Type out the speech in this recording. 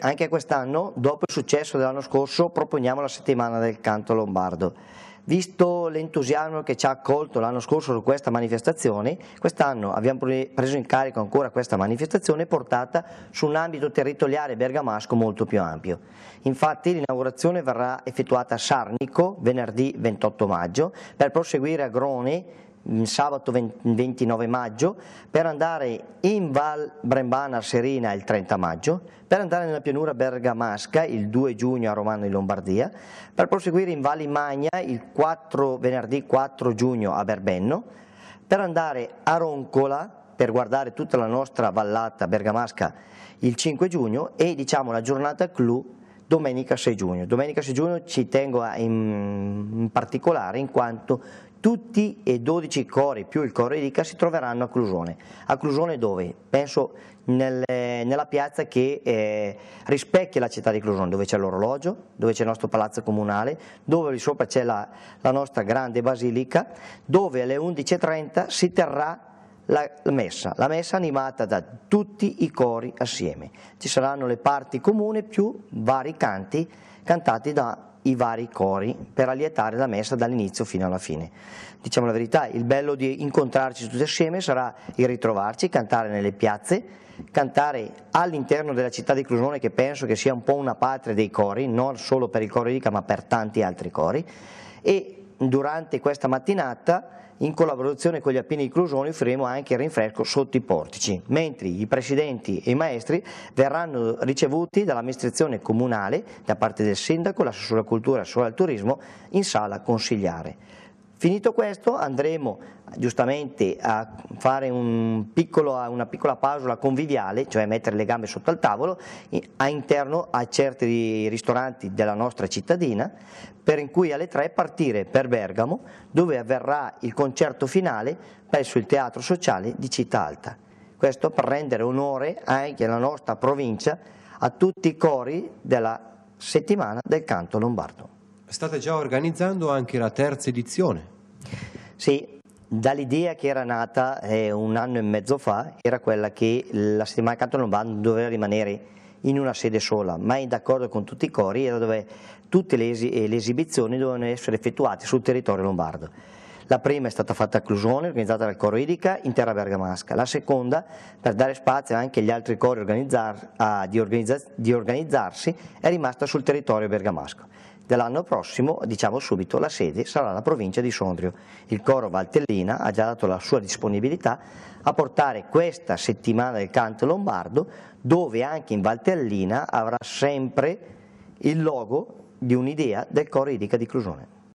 anche quest'anno, dopo il successo dell'anno scorso, proponiamo la settimana del canto lombardo. Visto l'entusiasmo che ci ha accolto l'anno scorso su questa manifestazione, quest'anno abbiamo preso in carico ancora questa manifestazione portata su un ambito territoriale bergamasco molto più ampio. Infatti l'inaugurazione verrà effettuata a Sarnico venerdì 28 maggio per proseguire a Grone sabato 29 maggio, per andare in Val Brembana Serena il 30 maggio, per andare nella pianura bergamasca il 2 giugno a Romano in Lombardia, per proseguire in Val Imagna il 4, venerdì 4 giugno a Berbenno, per andare a Roncola per guardare tutta la nostra vallata bergamasca il 5 giugno e diciamo la giornata clou domenica 6 giugno. Domenica 6 giugno ci tengo in particolare in quanto tutti e 12 cori più il coro Edica si troveranno a Clusone. A Clusone dove? Penso nel, nella piazza che eh, rispecchia la città di Clusone, dove c'è l'orologio, dove c'è il nostro palazzo comunale, dove lì sopra c'è la, la nostra grande basilica, dove alle 11.30 si terrà la messa, la messa animata da tutti i cori assieme. Ci saranno le parti comuni più vari canti cantati da i vari cori per allietare la messa dall'inizio fino alla fine. Diciamo la verità, il bello di incontrarci tutti assieme sarà il ritrovarci, cantare nelle piazze, cantare all'interno della città di Clusone che penso che sia un po' una patria dei cori, non solo per il coro di Ica ma per tanti altri cori e durante questa mattinata in collaborazione con gli appini di Clusone offriremo anche il rinfresco sotto i portici, mentre i presidenti e i maestri verranno ricevuti dall'amministrazione comunale, da parte del sindaco, l'assessore alla cultura e l'assessore al turismo, in sala consigliare. Finito questo andremo giustamente a fare un piccolo, una piccola pausola conviviale, cioè mettere le gambe sotto al tavolo, all'interno a certi ristoranti della nostra cittadina, per cui alle tre partire per Bergamo, dove avverrà il concerto finale presso il Teatro Sociale di Città Alta. Questo per rendere onore anche alla nostra provincia, a tutti i cori della settimana del canto lombardo. State già organizzando anche la terza edizione? Sì, Dall'idea che era nata eh, un anno e mezzo fa era quella che la settimana canto lombardo doveva rimanere in una sede sola, ma in d'accordo con tutti i cori era dove tutte le, es le esibizioni dovevano essere effettuate sul territorio lombardo. La prima è stata fatta a Clusone, organizzata dal coro Idica, in terra bergamasca. La seconda, per dare spazio anche agli altri cori organizzar di, organizza di organizzarsi, è rimasta sul territorio bergamasco. Dell'anno prossimo, diciamo subito, la sede sarà la provincia di Sondrio. Il coro Valtellina ha già dato la sua disponibilità a portare questa settimana del canto lombardo, dove anche in Valtellina avrà sempre il logo di un'idea del coro Idica di Clusone.